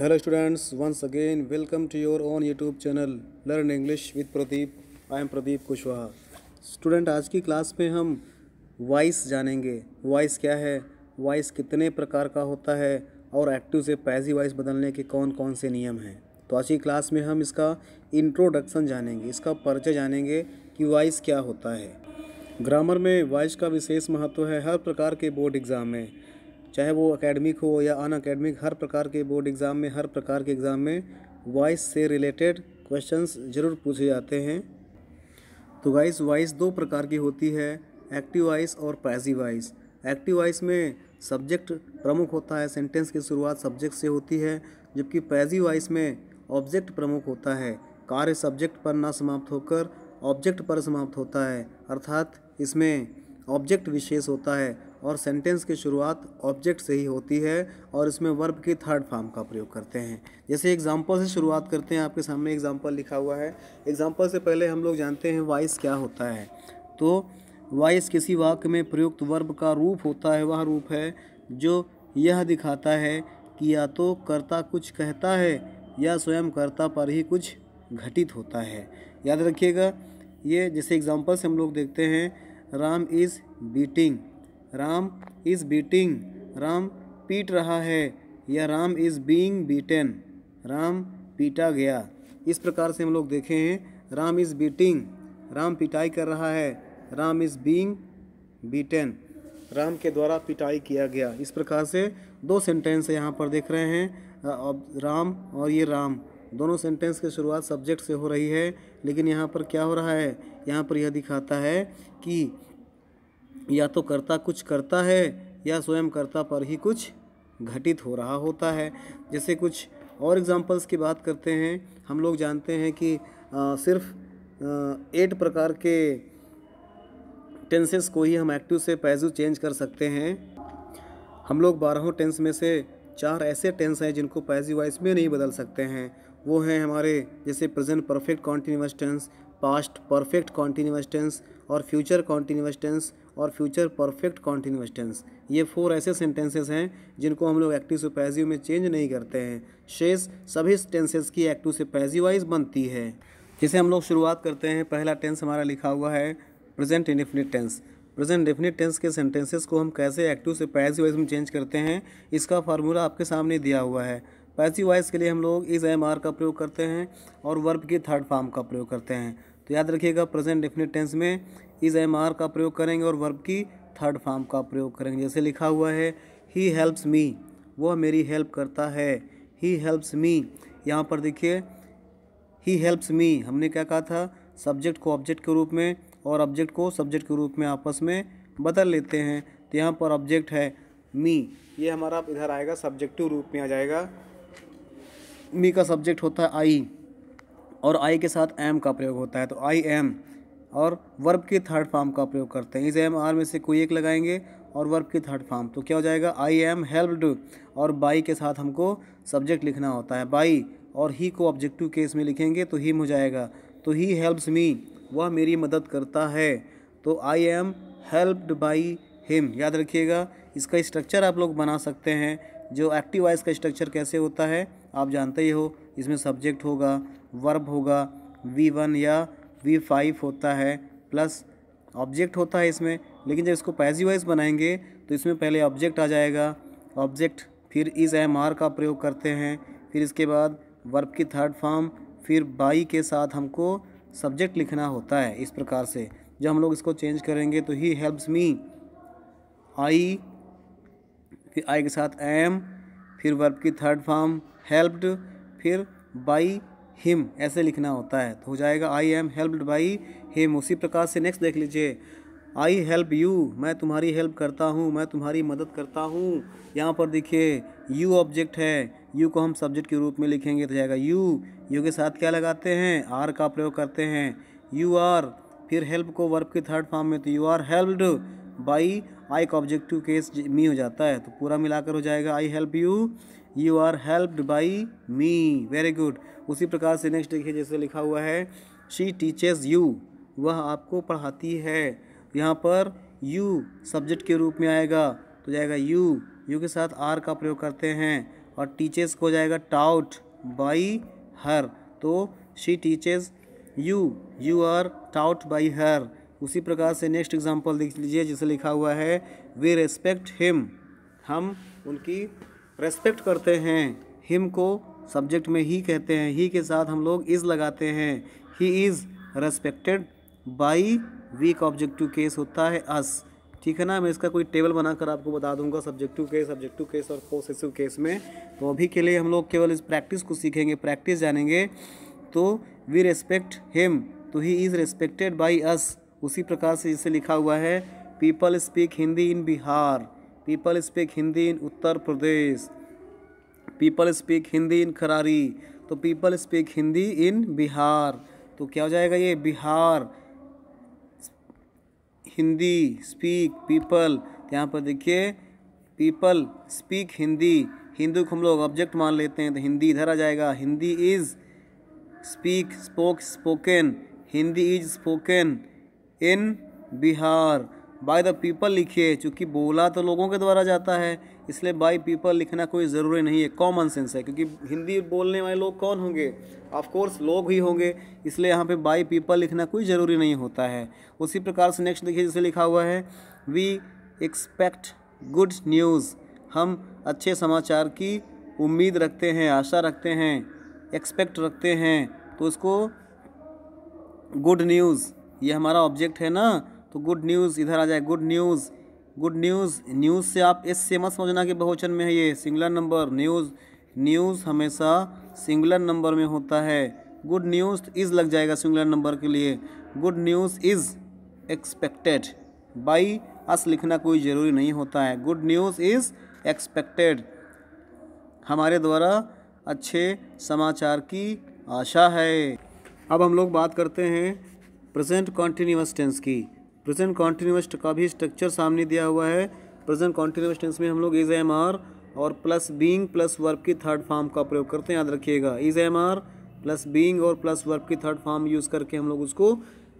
hello students once again welcome to your own YouTube channel learn English with Pradeep I am Pradeep Kushwaha student आज की class में हम voice जानेंगे voice क्या है वॉइस कितने प्रकार का होता है और एक्टिव से पैजी वॉइस बदलने के कौन कौन से नियम हैं तो आज की क्लास में हम इसका इंट्रोडक्शन जानेंगे इसका परिचय जानेंगे कि वॉइस क्या होता है ग्रामर में वॉइस का विशेष महत्व है हर प्रकार के बोर्ड एग्ज़ाम में चाहे वो एकेडमिक हो या अन अकेडमिक हर प्रकार के बोर्ड एग्ज़ाम में हर प्रकार के एग्ज़ाम में वॉइस से रिलेटेड क्वेश्चंस ज़रूर पूछे जाते हैं तो वाइस वॉइस दो प्रकार की होती है एक्टिव वॉइस और पैजी वॉइस एक्टिव वॉइस में सब्जेक्ट प्रमुख होता है सेंटेंस की शुरुआत सब्जेक्ट से होती है जबकि पैजी वॉइस में ऑब्जेक्ट प्रमुख होता है कार्य सब्जेक्ट पर ना समाप्त होकर ऑब्जेक्ट पर समाप्त होता है अर्थात इसमें ऑब्जेक्ट विशेष होता है और सेंटेंस की शुरुआत ऑब्जेक्ट से ही होती है और इसमें वर्ब की थर्ड फॉर्म का प्रयोग करते हैं जैसे एग्जाम्पल से शुरुआत करते हैं आपके सामने एग्जाम्पल लिखा हुआ है एग्जाम्पल से पहले हम लोग जानते हैं वाइस क्या होता है तो वाइस किसी वाक्य में प्रयुक्त वर्ब का रूप होता है वह रूप है जो यह दिखाता है कि या तो कर्ता कुछ कहता है या स्वयं कर्ता पर ही कुछ घटित होता है याद रखिएगा ये जैसे एग्जाम्पल से हम लोग देखते हैं Ram is beating Ram is beating Ram पीट रहा है या Ram is being beaten Ram पीटा गया इस प्रकार से हम लोग देखे हैं राम इज़ बीटिंग राम पिटाई कर रहा है Ram is being beaten Ram के द्वारा पिटाई किया गया इस प्रकार से दो सेंटेंस यहाँ पर देख रहे हैं अब राम और ये राम दोनों सेंटेंस की शुरुआत सब्जेक्ट से हो रही है लेकिन यहाँ पर क्या हो रहा है यहाँ पर यह दिखाता है कि या तो कर्ता कुछ करता है या स्वयं कर्ता पर ही कुछ घटित हो रहा होता है जैसे कुछ और एग्जांपल्स की बात करते हैं हम लोग जानते हैं कि आ, सिर्फ एट प्रकार के टेंसेस को ही हम एक्टिव से पैजू चेंज कर सकते हैं हम लोग बारहों टेंस में से चार ऐसे टेंस हैं जिनको पैजी वाइज में नहीं बदल सकते हैं वो हैं हमारे जैसे present perfect continuous tense past perfect continuous tense और फ्यूचर कॉन्टीन्यूस टेंस और फ्यूचर परफेक्ट कॉन्टीन्यूस टेंस ये फोर ऐसे सेंटेंसेस हैं जिनको हम लोग एक्टिव से पैजिव में चेंज नहीं करते हैं शेष सभी टेंसेस की एक्टिव से वाइज बनती है जैसे हम लोग शुरुआत करते हैं पहला टेंस हमारा लिखा हुआ है present indefinite tense present definite tense के सेंटेंसेस को हम कैसे एक्टिव से पैसिव वाइज में चेंज करते हैं इसका फार्मूला आपके सामने दिया हुआ है पैसिव वॉइस के लिए हम लोग इज़ एम आर का प्रयोग करते हैं और वर्ब की थर्ड फॉर्म का प्रयोग करते हैं तो याद रखिएगा प्रेजेंट डेफिनेट टेंस में इज़ एम आर का प्रयोग करेंगे और वर्ब की थर्ड फॉर्म का प्रयोग करेंगे जैसे लिखा हुआ है ही हेल्प्स मी वह मेरी हेल्प करता है ही हेल्प्स मी यहाँ पर देखिए ही हेल्प्स मी हमने क्या कहा था सब्जेक्ट को ऑब्जेक्ट के रूप में और ऑब्जेक्ट को सब्जेक्ट के रूप में आपस में बदल लेते हैं तो यहाँ पर ऑब्जेक्ट है मी ये हमारा इधर आएगा सब्जेक्टिव रूप में आ जाएगा मी का सब्जेक्ट होता है आई और आई के साथ एम का प्रयोग होता है तो आई एम और वर्ब के थर्ड फॉर्म का प्रयोग करते हैं इस एम आर में से कोई एक लगाएंगे और वर्ब की थर्ड फॉर्म तो क्या हो जाएगा आई एम हेल्प्ड और बाई के साथ हमको सब्जेक्ट लिखना होता है बाई और ही को ऑब्जेक्टिव केस में लिखेंगे तो ही हो जाएगा तो ही हेल्प्स मी वह मेरी मदद करता है तो I am helped by him याद रखिएगा इसका स्ट्रक्चर आप लोग बना सकते हैं जो एक्टिव वाइज का स्ट्रक्चर कैसे होता है आप जानते ही हो इसमें सब्जेक्ट होगा वर्ब होगा वी वन या वी फाइव होता है प्लस ऑब्जेक्ट होता है इसमें लेकिन जब इसको वाइज बनाएंगे तो इसमें पहले ऑब्जेक्ट आ जाएगा ऑब्जेक्ट फिर इस एम आर का प्रयोग करते हैं फिर इसके बाद वर्ब की थर्ड फॉर्म फिर बाई के साथ हमको सब्जेक्ट लिखना होता है इस प्रकार से जब हम लोग इसको चेंज करेंगे तो ही हेल्प्स मी आई फिर आई के साथ एम फिर वर्ब की थर्ड फॉर्म हेल्प्ड फिर बाई हिम ऐसे लिखना होता है तो हो जाएगा I am helped by him उसी प्रकार से नेक्स्ट देख लीजिए आई हेल्प यू मैं तुम्हारी हेल्प करता हूँ मैं तुम्हारी मदद करता हूँ यहाँ पर देखिए यू ऑब्जेक्ट है यू को हम सब्जेक्ट के रूप में लिखेंगे तो जाएगा यू यू के साथ क्या लगाते हैं आर का प्रयोग करते हैं यू आर फिर हेल्प को वर्ब के थर्ड फॉर्म में तो you are helped by I का ऑब्जेक्टिव केस मी हो जाता है तो पूरा मिलाकर हो जाएगा I help you you are helped by me very good उसी प्रकार से नेक्स्ट देखिए जैसे लिखा हुआ है शी टीचेज यू वह आपको पढ़ाती है यहाँ पर यू सब्जेक्ट के रूप में आएगा तो जाएगा यू यू के साथ आर का प्रयोग करते हैं और टीचेस को जाएगा टाउट बाई हर तो she teaches you you are taught by her उसी प्रकार से नेक्स्ट एग्जाम्पल देख लीजिए जैसे लिखा हुआ है वी रेस्पेक्ट हिम हम उनकी रेस्पेक्ट करते हैं हिम को सब्जेक्ट में ही कहते हैं ही के साथ हम लोग इज़ लगाते हैं he is respected by we objective case होता है अस ठीक है ना मैं इसका कोई टेबल बनाकर आपको बता दूंगा सब्जेक्टिव केस सब्जेक्टिव केस और पोसेसिव केस में तो अभी के लिए हम लोग केवल इस प्रैक्टिस को सीखेंगे प्रैक्टिस जानेंगे तो वी रेस्पेक्ट हिम तो he is respected by us उसी प्रकार से जैसे लिखा हुआ है people speak Hindi in Bihar people speak Hindi in Uttar Pradesh people speak Hindi in Kharari तो people speak Hindi in Bihar तो क्या हो जाएगा ये बिहार हिंदी स्पीक पीपल यहाँ पर देखिए पीपल स्पीक हिंदी हिंदू को हम लोग ऑब्जेक्ट मान लेते हैं तो हिंदी इधर आ जाएगा Hindi is speak spoke spoken Hindi is spoken in Bihar by the people लिखिए चूँकि बोला तो लोगों के द्वारा जाता है इसलिए बाय पीपल लिखना कोई ज़रूरी नहीं है कॉमन सेंस है क्योंकि हिंदी बोलने वाले लोग कौन होंगे ऑफकोर्स लोग ही होंगे इसलिए यहाँ पे बाय पीपल लिखना कोई ज़रूरी नहीं होता है उसी प्रकार से नेक्स्ट देखिए जैसे लिखा हुआ है वी एक्सपेक्ट गुड न्यूज़ हम अच्छे समाचार की उम्मीद रखते हैं आशा रखते हैं एक्सपेक्ट रखते हैं तो इसको गुड न्यूज़ ये हमारा ऑब्जेक्ट है ना तो गुड न्यूज़ इधर आ जाए good news good news news से आप एस से मत समझना कि बहुवचन में है ये सिंगुलर नंबर न्यूज़ न्यूज़ हमेशा सिंगुलर नंबर में होता है गुड न्यूज़ इज़ लग जाएगा सिंगुलर नंबर के लिए good news is expected by us लिखना कोई ज़रूरी नहीं होता है गुड न्यूज़ इज़ एक्सपेक्टेड हमारे द्वारा अच्छे समाचार की आशा है अब हम लोग बात करते हैं प्रेजेंट कॉन्टीन्यूस टेंस की प्रेजेंट कॉन्टीन्यूस का भी स्ट्रक्चर सामने दिया हुआ है प्रेजेंट कॉन्टीन्यूस टेंस में हम लोग इज एम आर और प्लस बींग प्लस वर्ब की थर्ड फॉर्म का प्रयोग करते हैं याद रखिएगा is am are plus being और प्लस वर्ब की थर्ड फॉर्म यूज़ करके हम लोग उसको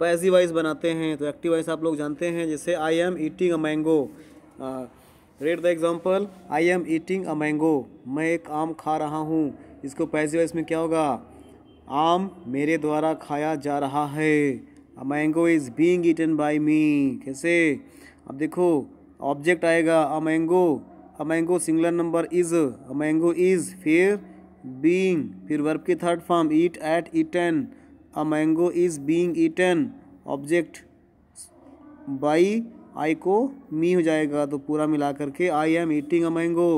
पैसिव वाइज बनाते हैं तो एक्टिव वाइज आप लोग जानते हैं जैसे I am eating a mango read the example I am eating a mango मैं एक आम खा रहा हूँ इसको पैसिव वाइज में क्या होगा आम मेरे द्वारा खाया जा रहा है mango is being eaten by me कैसे अब देखो ऑब्जेक्ट आएगा a mango a mango singular number is a mango is फिर बींग फिर वर्ब की third form eat ate eaten a mango is being eaten object by I को me हो जाएगा तो पूरा मिला करके I am eating a mango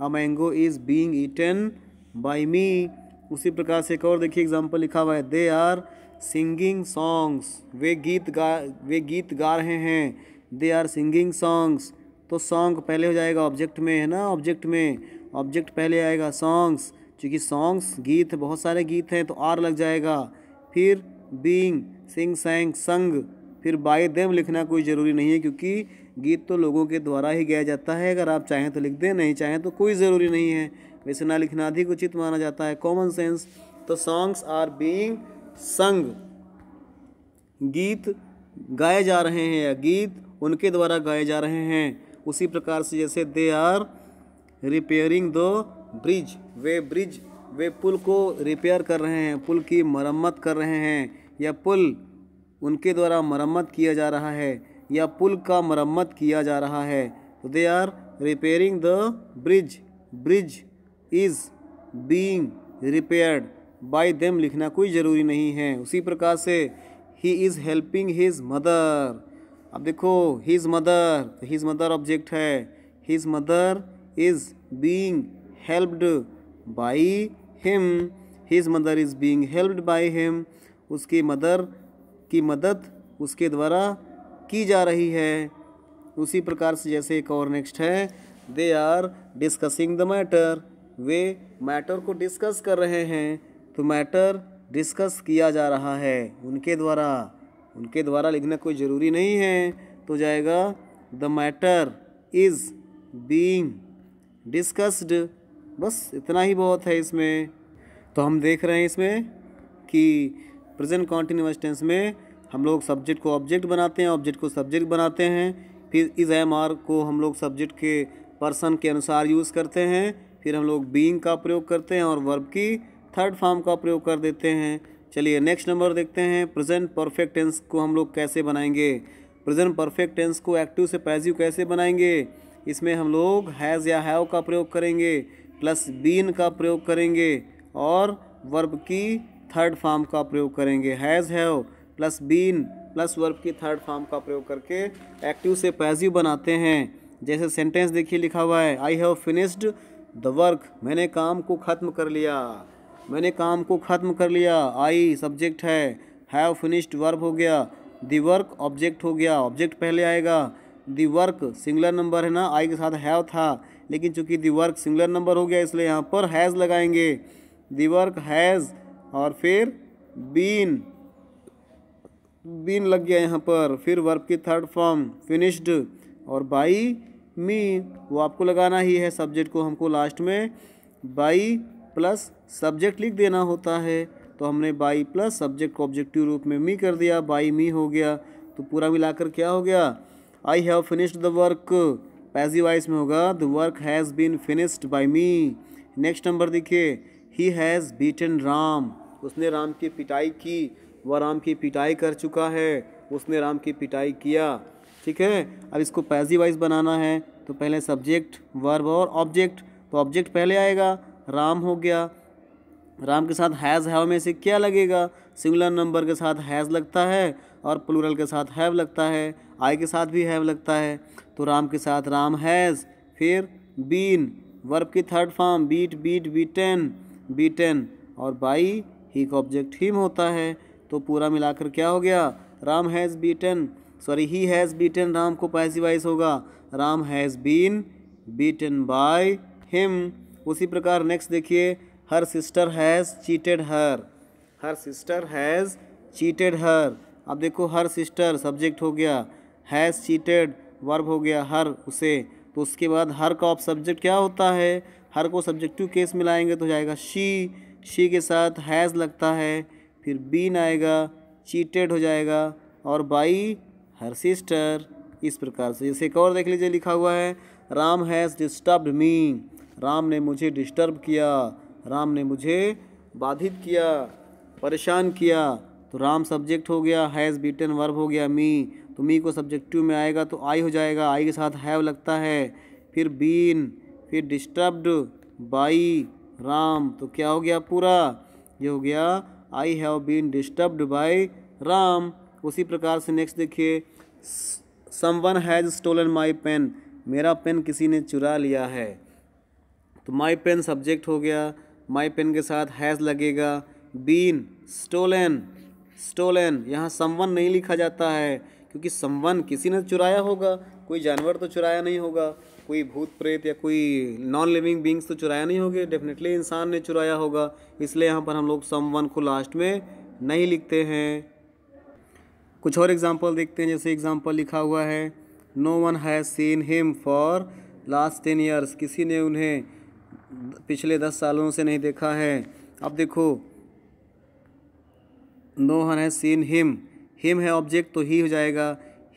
a mango is being eaten by me उसी प्रकार से एक और देखिए एग्जाम्पल लिखा हुआ है दे आर सिंगिंग सॉन्ग्स वे गीत गा वे गीत गा रहे हैं दे आर सिंगिंग सॉन्ग्स तो सॉन्ग पहले हो जाएगा ऑब्जेक्ट में है ना ऑब्जेक्ट में ऑब्जेक्ट पहले आएगा सॉन्ग्स क्योंकि सॉन्ग्स गीत बहुत सारे गीत हैं तो आर लग जाएगा फिर बींग सिंग सेंग संग फिर बाय देम लिखना कोई ज़रूरी नहीं है क्योंकि गीत तो लोगों के द्वारा ही गाया जाता है अगर आप चाहें तो लिख दें नहीं चाहें तो कोई ज़रूरी नहीं है वैसे ना लिखना अधिक उचित माना जाता है कॉमन सेंस तो सॉन्ग्स आर बींग संग गीत गाए जा रहे हैं या गीत उनके द्वारा गाए जा रहे हैं उसी प्रकार से जैसे they are repairing the bridge वे ब्रिज वे पुल को रिपेयर कर रहे हैं पुल की मरम्मत कर रहे हैं या पुल उनके द्वारा मरम्मत किया जा रहा है या पुल का मरम्मत किया जा रहा है तो they are repairing the bridge bridge is being repaired by them लिखना कोई ज़रूरी नहीं है उसी प्रकार से he is helping his mother अब देखो हिज मदर तो हिज मदर ऑब्जेक्ट है his mother is being helped by him his mother is being helped by him उसकी मदर की मदद उसके द्वारा की जा रही है उसी प्रकार से जैसे एक और नेक्स्ट है they are discussing the matter वे मैटर को डिस्कस कर रहे हैं तो मैटर डिस्कस किया जा रहा है उनके द्वारा उनके द्वारा लिखना कोई ज़रूरी नहीं है तो जाएगा the matter is being discussed बस इतना ही बहुत है इसमें तो हम देख रहे हैं इसमें कि प्रेजेंट कॉन्टीन्यूस टेंस में हम लोग सब्जेक्ट को ऑब्जेक्ट बनाते हैं ऑब्जेक्ट को सब्जेक्ट बनाते हैं फिर इज एम आर को हम लोग सब्जेक्ट के पर्सन के अनुसार यूज़ करते हैं फिर हम लोग बींग का प्रयोग करते हैं और वर्ब की थर्ड फॉर्म का प्रयोग कर देते हैं चलिए नेक्स्ट नंबर देखते हैं प्रेजेंट परफेक्ट टेंस को हम लोग कैसे बनाएंगे प्रेजेंट परफेक्ट टेंस को एक्टिव से पैसिव कैसे बनाएंगे इसमें हम लोग हैज़ या हैव का प्रयोग करेंगे प्लस बीन का प्रयोग करेंगे और वर्ब की थर्ड फॉर्म का प्रयोग करेंगे has have plus been plus verb की थर्ड फॉर्म का प्रयोग करके एक्टिव से पैसिव बनाते हैं जैसे सेंटेंस देखिए लिखा हुआ है I have finished the work मैंने काम को ख़त्म कर लिया मैंने काम को ख़त्म कर लिया आई सब्जेक्ट है हैव फिनिश्ड वर्ब हो गया दी वर्क ऑब्जेक्ट हो गया ऑब्जेक्ट पहले आएगा दी वर्क सिंगलर नंबर है ना आई के साथ हैव था लेकिन चूंकि दी वर्क सिंगलर नंबर हो गया इसलिए यहाँ पर हैज़ लगाएंगे दी वर्क हैज़ और फिर बीन बीन लग गया यहाँ पर फिर वर्क की थर्ड फॉर्म फिनिश्ड और बाई मी वो आपको लगाना ही है सब्जेक्ट को हमको लास्ट में बाई प्लस सब्जेक्ट लिख देना होता है तो हमने बाई प्लस सब्जेक्ट को ऑब्जेक्टिव रूप में मी कर दिया बाई मी हो गया तो पूरा मिलाकर क्या हो गया I have finished the work passive voice में होगा the work has been finished by me next number देखिए ही हैज़ बीटन राम उसने राम की पिटाई की वह राम की पिटाई कर चुका है उसने राम की पिटाई किया ठीक है अब इसको पैजी वाइज बनाना है तो पहले सब्जेक्ट वर्ब और ऑब्जेक्ट तो ऑब्जेक्ट पहले आएगा राम हो गया राम के साथ हैज़ हैव में से क्या लगेगा सिंगुलर नंबर के साथ हैज़ लगता है और प्लूरल के साथ हैव लगता है आई के साथ भी हैव लगता है तो राम के साथ राम हैज़ फिर बीन वर्ब की third form beat beat beaten beaten और बाई ही का ऑब्जेक्ट हिम होता है तो पूरा मिलाकर क्या हो गया Ram has beaten sorry he has beaten Ram को पैसिवाइज होगा Ram has been beaten by him उसी प्रकार नेक्स्ट देखिए her sister has cheated her her sister has cheated her अब देखो हर सिस्टर सब्जेक्ट हो गया हैज़ चीटेड वर्ब हो गया हर उसे तो उसके बाद हर का ऑफ सब्जेक्ट क्या होता है हर को सब्जेक्टिव केस मिलाएंगे तो जाएगा शी शी के साथ हैज़ लगता है फिर बीन आएगा चीटेड हो जाएगा और बाई हर सिस्टर इस प्रकार से जैसे एक और देख लीजिए लिखा हुआ है Ram has disturb me Ram ने मुझे डिस्टर्ब किया राम ने मुझे बाधित किया परेशान किया तो राम सब्जेक्ट हो गया हैज़ बीटन वर्ब हो गया मी तो मी को सब्जेक्टिव में आएगा तो आई हो जाएगा आई के साथ हैव लगता है फिर बीन फिर डिस्टर्ब्ड बाई राम तो क्या हो गया पूरा ये हो गया I have been disturbed by Ram उसी प्रकार से नेक्स्ट देखिए someone has stolen my pen मेरा पेन किसी ने चुरा लिया है तो माई पेन सब्जेक्ट हो गया माई पेन के साथ हैज़ लगेगा बीन स्टोलन स्टोलन यहाँ समवन नहीं लिखा जाता है क्योंकि समवन किसी ने तो चुराया होगा कोई जानवर तो चुराया नहीं होगा कोई भूत प्रेत या कोई नॉन लिविंग बींग्स तो चुराया नहीं होगा डेफिनेटली इंसान ने चुराया होगा इसलिए यहाँ पर हम लोग समवन को लास्ट में नहीं लिखते हैं कुछ और एग्जाम्पल देखते हैं जैसे एग्जाम्पल लिखा हुआ है no one has seen him for last ten years किसी ने उन्हें पिछले दस सालों से नहीं देखा है अब देखो no one has seen him him है ऑब्जेक्ट तो ही हो जाएगा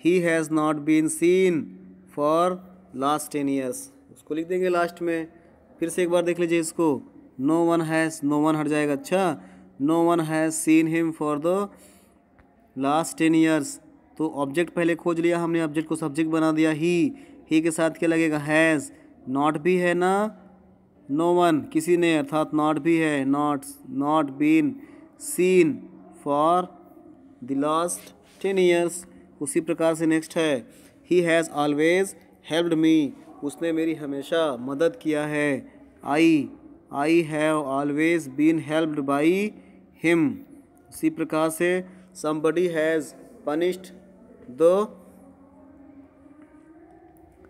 he has not been seen for last ten years उसको लिख देंगे लास्ट में फिर से एक बार देख लीजिए इसको no one has no one हट जाएगा अच्छा no one has seen him for the last ten years तो ऑब्जेक्ट पहले खोज लिया हमने ऑब्जेक्ट को सब्जेक्ट बना दिया ही ही के साथ क्या लगेगा हैज़ नॉट भी है ना नो वन किसी ने अर्थात नॉट भी है not not been seen for the last ten years उसी प्रकार से नेक्स्ट है he has always helped me उसने मेरी हमेशा मदद किया है I I have always been helped by him उसी प्रकार से has punished the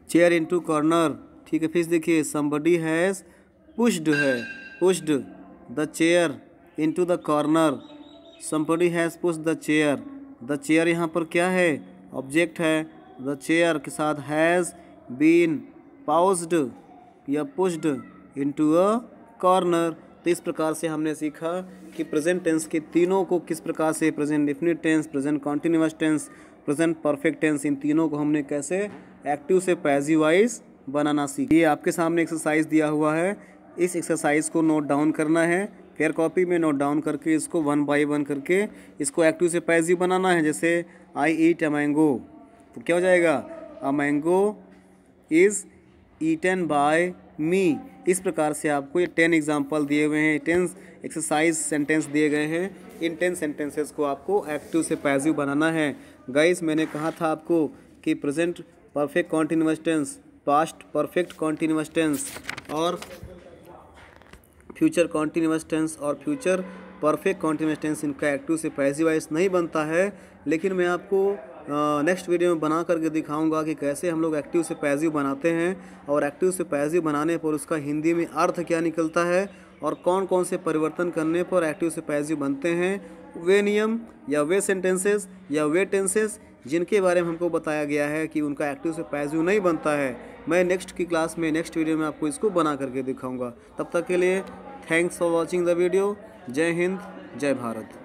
chair into corner ठीक है फिर देखिए समबडी हैज़ पुश्ड है pushed the chair to the corner somebody has push the chair the chair यहाँ पर क्या है ऑब्जेक्ट है द चेयर के साथ हैज़ बीन पाउस्ड या pushed into a corner तो इस प्रकार से हमने सीखा कि प्रेजेंट टेंस के तीनों को किस प्रकार से present definite tense present continuous tense present perfect tense इन तीनों को हमने कैसे एक्टिव से पैजीवाइज बनाना सीख ये आपके सामने एक्सरसाइज दिया हुआ है इस एक्सरसाइज को नोट डाउन करना है फेयर कॉपी में नोट डाउन करके इसको वन बाई वन करके इसको एक्टिव से पैजिव बनाना है जैसे आई ईट अ मैंगो तो क्या हो जाएगा a mango is eaten by me इस प्रकार से आपको ये टेन एग्जाम्पल दिए हुए हैं टेन एक्सरसाइज सेंटेंस दिए गए हैं इन टेन सेंटेंसेस को आपको एक्टिव से पैजिव बनाना है गाइस मैंने कहा था आपको कि present perfect continuous tense past perfect continuous tense और फ्यूचर कॉन्टीन्यूस टेंस और फ्यूचर परफेक्ट कॉन्टीन्यूस टेंस इनका एक्टिव से पैसिव वाइज नहीं बनता है लेकिन मैं आपको नेक्स्ट वीडियो में बना करके दिखाऊंगा कि कैसे हम लोग एक्टिव से पैसिव बनाते हैं और एक्टिव से पैसिव बनाने पर उसका हिंदी में अर्थ क्या निकलता है और कौन कौन से परिवर्तन करने पर एक्टिव से पैसिव बनते हैं वे नियम या वे सेंटेंसेस या वे टेंसेस जिनके बारे में हमको बताया गया है कि उनका एक्टिव से पैजू नहीं बनता है मैं नेक्स्ट की क्लास में नेक्स्ट वीडियो में आपको इसको बना करके दिखाऊंगा तब तक के लिए thanks for watching the video जय हिंद जय भारत